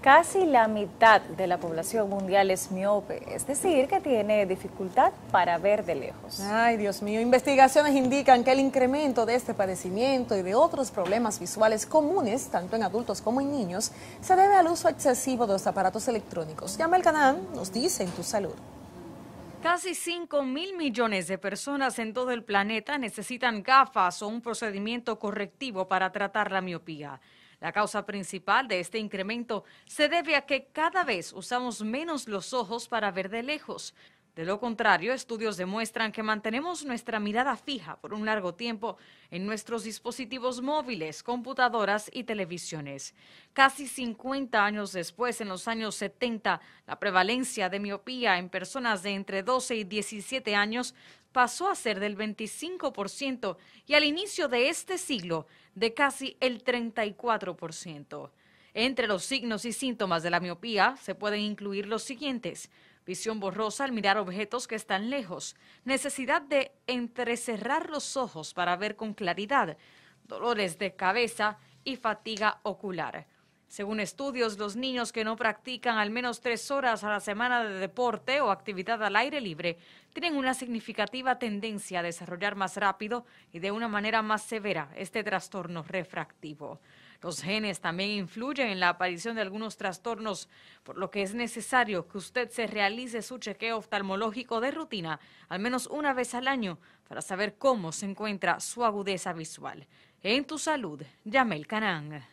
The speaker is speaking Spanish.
Casi la mitad de la población mundial es miope, es decir, que tiene dificultad para ver de lejos. Ay, Dios mío, investigaciones indican que el incremento de este padecimiento y de otros problemas visuales comunes, tanto en adultos como en niños, se debe al uso excesivo de los aparatos electrónicos. Llama el canal, nos dice en tu salud. Casi 5 mil millones de personas en todo el planeta necesitan gafas o un procedimiento correctivo para tratar la miopía. La causa principal de este incremento se debe a que cada vez usamos menos los ojos para ver de lejos. De lo contrario, estudios demuestran que mantenemos nuestra mirada fija por un largo tiempo en nuestros dispositivos móviles, computadoras y televisiones. Casi 50 años después, en los años 70, la prevalencia de miopía en personas de entre 12 y 17 años pasó a ser del 25% y al inicio de este siglo de casi el 34%. Entre los signos y síntomas de la miopía se pueden incluir los siguientes visión borrosa al mirar objetos que están lejos, necesidad de entrecerrar los ojos para ver con claridad, dolores de cabeza y fatiga ocular. Según estudios, los niños que no practican al menos tres horas a la semana de deporte o actividad al aire libre tienen una significativa tendencia a desarrollar más rápido y de una manera más severa este trastorno refractivo. Los genes también influyen en la aparición de algunos trastornos, por lo que es necesario que usted se realice su chequeo oftalmológico de rutina al menos una vez al año para saber cómo se encuentra su agudeza visual. En tu salud, llame el Canán.